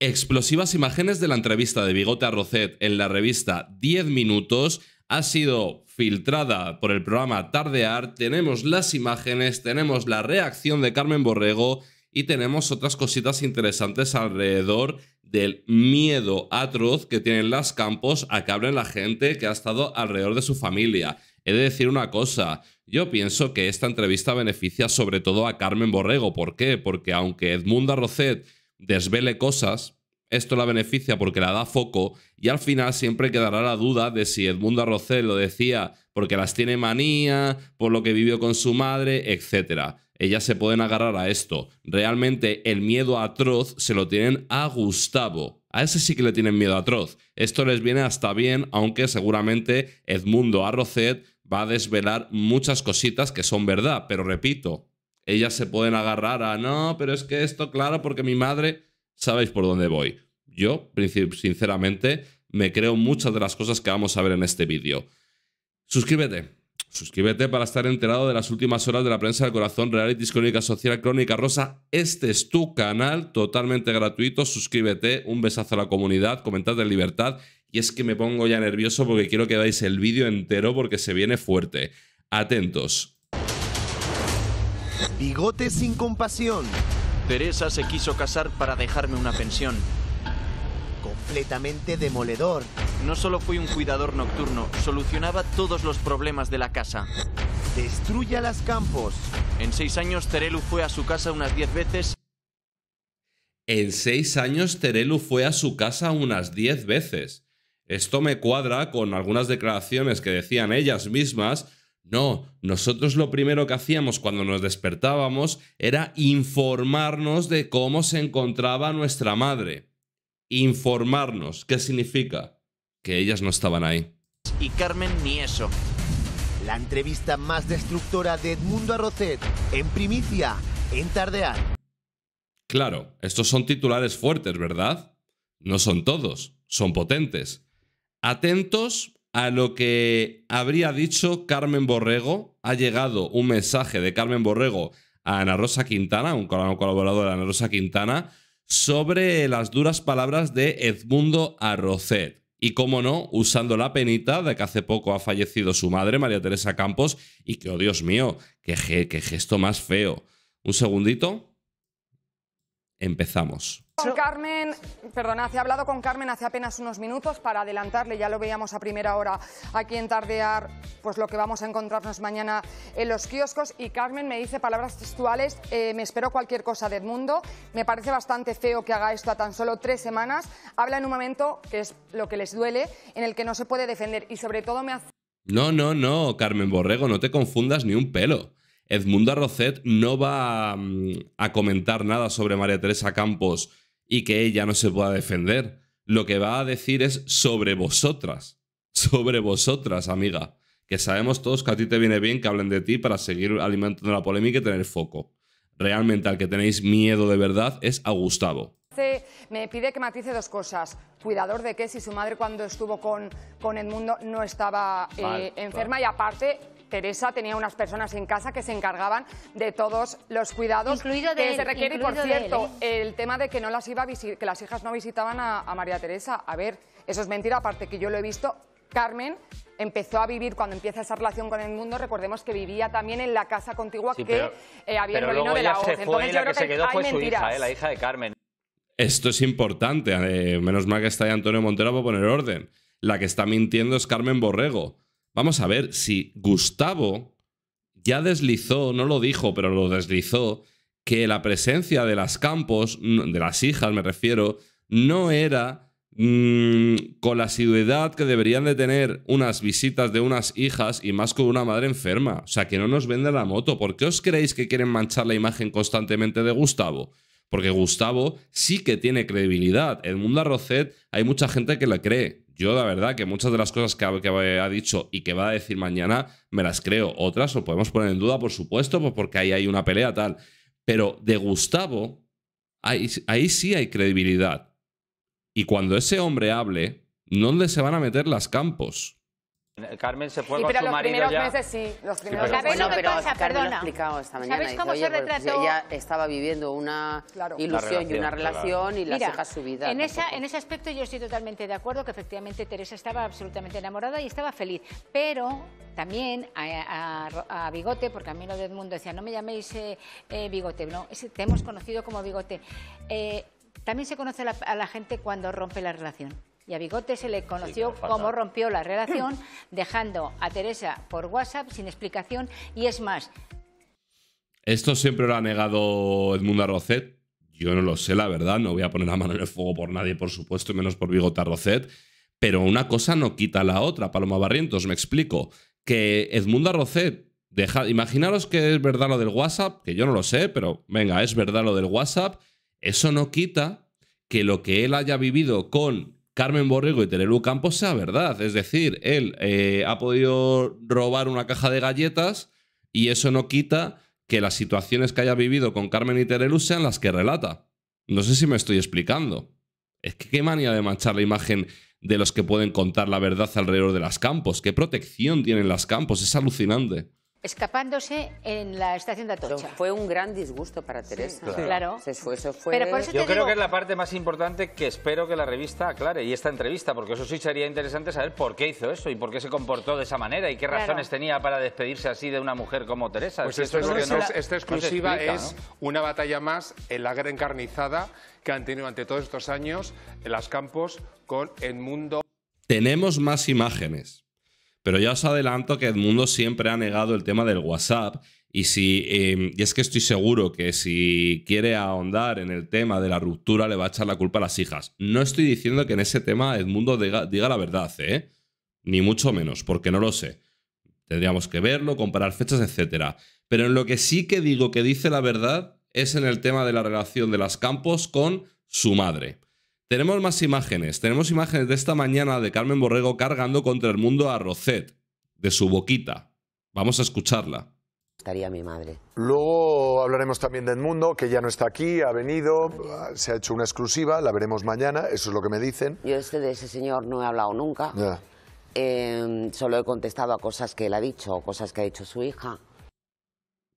Explosivas imágenes de la entrevista de Bigote a Rocet en la revista 10 Minutos ha sido filtrada por el programa Tardear. Tenemos las imágenes, tenemos la reacción de Carmen Borrego y tenemos otras cositas interesantes alrededor del miedo atroz que tienen las campos a que hablen la gente que ha estado alrededor de su familia. He de decir una cosa, yo pienso que esta entrevista beneficia sobre todo a Carmen Borrego. ¿Por qué? Porque aunque Edmunda Rocet desvele cosas, esto la beneficia porque la da foco y al final siempre quedará la duda de si Edmundo Arrocet lo decía porque las tiene manía, por lo que vivió con su madre, etc. Ellas se pueden agarrar a esto. Realmente el miedo atroz se lo tienen a Gustavo. A ese sí que le tienen miedo atroz. Esto les viene hasta bien, aunque seguramente Edmundo Arrocet va a desvelar muchas cositas que son verdad. Pero repito, ellas se pueden agarrar a, no, pero es que esto, claro, porque mi madre, sabéis por dónde voy. Yo, sinceramente, me creo muchas de las cosas que vamos a ver en este vídeo. Suscríbete. Suscríbete para estar enterado de las últimas horas de la prensa del corazón, reality, crónica social, crónica rosa. Este es tu canal totalmente gratuito. Suscríbete, un besazo a la comunidad, comentad de libertad. Y es que me pongo ya nervioso porque quiero que veáis el vídeo entero porque se viene fuerte. Atentos bigote sin compasión. Teresa se quiso casar para dejarme una pensión. Completamente demoledor. No solo fui un cuidador nocturno, solucionaba todos los problemas de la casa. Destruya las campos. En seis años Terelu fue a su casa unas diez veces. En seis años Terelu fue a su casa unas diez veces. Esto me cuadra con algunas declaraciones que decían ellas mismas no, nosotros lo primero que hacíamos cuando nos despertábamos era informarnos de cómo se encontraba nuestra madre. Informarnos, ¿qué significa? Que ellas no estaban ahí. Y Carmen ni eso. La entrevista más destructora de Edmundo Arrocet, en primicia, en Tardear. Claro, estos son titulares fuertes, ¿verdad? No son todos, son potentes. Atentos a lo que habría dicho Carmen Borrego. Ha llegado un mensaje de Carmen Borrego a Ana Rosa Quintana, un colaborador de Ana Rosa Quintana, sobre las duras palabras de Edmundo Arrocet. Y cómo no, usando la penita de que hace poco ha fallecido su madre, María Teresa Campos, y que, oh Dios mío, qué, qué gesto más feo. Un segundito. Empezamos. Con Carmen, perdona, ha hablado con Carmen hace apenas unos minutos para adelantarle, ya lo veíamos a primera hora aquí en Tardear, pues lo que vamos a encontrarnos mañana en los kioscos y Carmen me dice palabras textuales, eh, me espero cualquier cosa de Edmundo, me parece bastante feo que haga esto a tan solo tres semanas, habla en un momento que es lo que les duele, en el que no se puede defender y sobre todo me hace... No, no, no, Carmen Borrego, no te confundas ni un pelo. Edmundo Arrocet no va mm, a comentar nada sobre María Teresa Campos y que ella no se pueda defender. Lo que va a decir es sobre vosotras, sobre vosotras, amiga. Que sabemos todos que a ti te viene bien que hablen de ti para seguir alimentando la polémica y tener foco. Realmente al que tenéis miedo de verdad es a Gustavo me pide que matice dos cosas. Cuidador de que si su madre cuando estuvo con, con Edmundo no estaba eh, enferma y aparte Teresa tenía unas personas en casa que se encargaban de todos los cuidados que se Y por cierto, ¿eh? el tema de que, no las iba a que las hijas no visitaban a, María Teresa. A ver, eso es mentira, aparte que yo lo he visto. Carmen empezó a vivir cuando empieza esa relación con el mundo, recordemos que vivía también en la casa contigua que eh, había pero el de la Hoz. Entonces que, se quedó fue su hija, ¿eh? la hija de Carmen. Esto es importante, menos mal que está ahí Antonio Montero para poner orden. La que está mintiendo es Carmen Borrego. Vamos a ver si Gustavo ya deslizó, no lo dijo, pero lo deslizó, que la presencia de las campos, de las hijas me refiero, no era mm, con la asiduidad que deberían de tener unas visitas de unas hijas y más con una madre enferma. O sea, que no nos vende la moto. ¿Por qué os creéis que quieren manchar la imagen constantemente de Gustavo? Porque Gustavo sí que tiene credibilidad. mundo Rocet hay mucha gente que la cree yo la verdad que muchas de las cosas que ha, dicho y que va a decir mañana me las creo. Otras lo podemos poner en duda, por supuesto, pues porque ahí hay una pelea tal. Pero de Gustavo, ahí, ahí sí hay credibilidad. Y cuando ese hombre hable, ¿dónde se van a meter las campos. Carmen se fue con pero su los marido ya. meses sí, los primeros sí, pero... Bueno, pero pasa, Carmen lo ha explicado esta mañana. Sabéis cómo se retrató... ella estaba viviendo una ilusión y una relación y las Mira, su vida. En, ese aspecto yo estoy totalmente de acuerdo que efectivamente Teresa estaba absolutamente enamorada y estaba feliz, pero también a, Bigote, porque a mí lo de Edmundo decía, no me llaméis eh, eh, Bigote, no, te hemos conocido como Bigote. Eh, también se conoce a la gente cuando rompe la relación y a Bigote se le conoció cómo rompió la relación, dejando a Teresa por WhatsApp sin explicación y es más. Esto siempre lo ha negado Edmundo Rocet. Yo no lo sé, la verdad. No voy a poner la mano en el fuego por nadie, por supuesto, menos por Bigote Rocet. Pero una cosa no quita la otra, Paloma Barrientos, me explico. Que Edmundo Rocet Deja, imaginaros que es verdad lo del WhatsApp, que yo no lo sé, pero venga, es verdad lo del WhatsApp. Eso no quita que lo que él haya vivido con Carmen Borrego y Terelu Campos sea verdad. Es decir, él eh, ha podido robar una caja de galletas y eso no quita que las situaciones que haya vivido con Carmen y Terelu sean las que relata. No sé si me estoy explicando. Es que qué manía de manchar la imagen de los que pueden contar la verdad alrededor de las campos. Qué protección tienen las campos. Es alucinante escapándose en la estación de Atocha. Fue un gran disgusto para Teresa. claro. Eso fue, Yo creo que es la parte más importante que espero que la revista aclare y esta entrevista, porque eso sí sería interesante saber por qué hizo eso y por qué se comportó de esa manera y qué razones tenía para despedirse así de una mujer como Teresa. Pues es, que esta exclusiva es una batalla más en la guerra encarnizada que han tenido ante todos estos años en las campos con el mundo. Tenemos más imágenes. Pero ya os adelanto que Edmundo siempre ha negado el tema del WhatsApp y, si, em, y es que estoy seguro que si quiere ahondar en el tema de la ruptura le va a echar la culpa a las hijas. No estoy diciendo que en ese tema Edmundo diga, la verdad, ¿eh? Ni mucho menos, porque no lo sé. Tendríamos que verlo, comparar fechas, etc. Pero en lo que sí que digo que dice la verdad es en el tema de la relación de las campos con su madre. Tenemos más imágenes. Tenemos imágenes de esta mañana de Carmen Borrego cargando contra el mundo a Roset, de su boquita. Vamos a escucharla. Estaría mi madre. Luego hablaremos también del mundo, que ya no está aquí, ha venido, se ha hecho una exclusiva, la veremos mañana, eso es lo que me dicen. Yo este de ese señor no he hablado nunca. Em, solo he contestado a cosas que él ha dicho cosas que ha dicho su hija.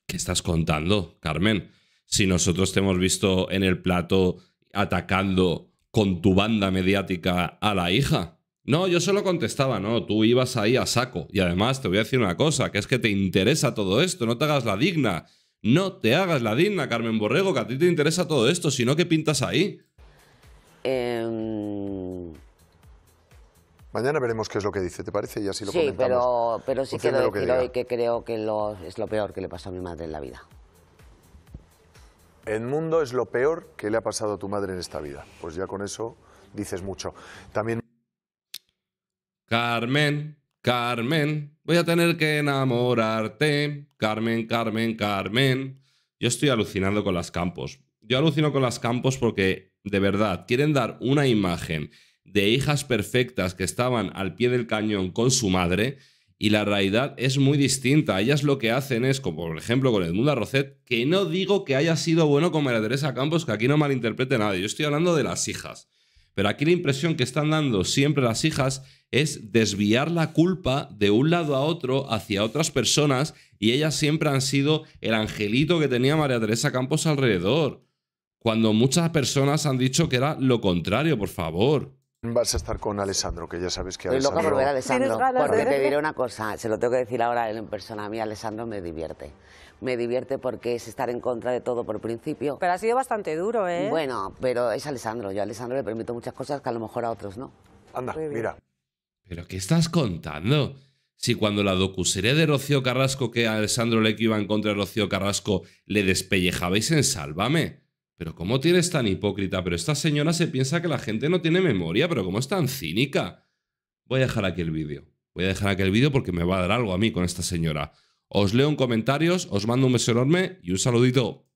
¿Qué estás contando, Carmen? Si nosotros te hemos visto en el plato atacando con tu banda mediática a la hija. No, yo solo contestaba, no, tú ibas ahí a saco. Y además te voy a decir una cosa, que es que te interesa todo esto, no te hagas la digna. No te hagas la digna, Carmen Borrego, que a ti te interesa todo esto, sino que pintas ahí. Em. Mañana veremos qué es lo que dice, ¿te parece? Y lo sí, pero, pero sí quiero decir que que creo que es lo peor que le pasó a mi madre en la vida. El mundo es lo peor que le ha pasado a tu madre en esta vida. Pues ya con eso dices mucho. También. Carmen, Carmen, voy a tener que enamorarte. Carmen, Carmen, Carmen. Yo estoy alucinando con las campos. Yo alucino con las campos porque, de verdad, quieren dar una imagen de hijas perfectas que estaban al pie del cañón con su madre y la realidad es muy distinta. Ellas lo que hacen es, como por ejemplo con Edmunda Roset, que no digo que haya sido bueno con María Teresa Campos, que aquí no malinterprete nada. Yo estoy hablando de las hijas. Pero aquí la impresión que están dando siempre las hijas es desviar la culpa de un lado a otro hacia otras personas y ellas siempre han sido el angelito que tenía María Teresa Campos alrededor. Cuando muchas personas han dicho que era lo contrario, por favor. Vas a estar con Alessandro, que ya sabes que Alessandro... Estoy loca por ver a Alessandro, porque te diré una cosa, se lo tengo que decir ahora en persona, a mí Alessandro me divierte. Me divierte porque es estar en contra de todo por principio. Pero ha sido bastante duro, ¿eh? Bueno, pero es Alessandro, yo a Alessandro le permito muchas cosas que a lo mejor a otros no. Anda, mira. ¿Pero qué estás contando? Si cuando la docuserie de Rocío Carrasco, que a Alessandro le iba en contra de Rocío Carrasco, le despellejabais en Sálvame. Pero ¿cómo tienes tan hipócrita? Pero esta señora se piensa que la gente no tiene memoria, pero ¿cómo es tan cínica? Voy a dejar aquí el vídeo. Voy a dejar aquí el vídeo porque me va a dar algo a mí con esta señora. Os leo en comentarios, os mando un beso enorme y un saludito.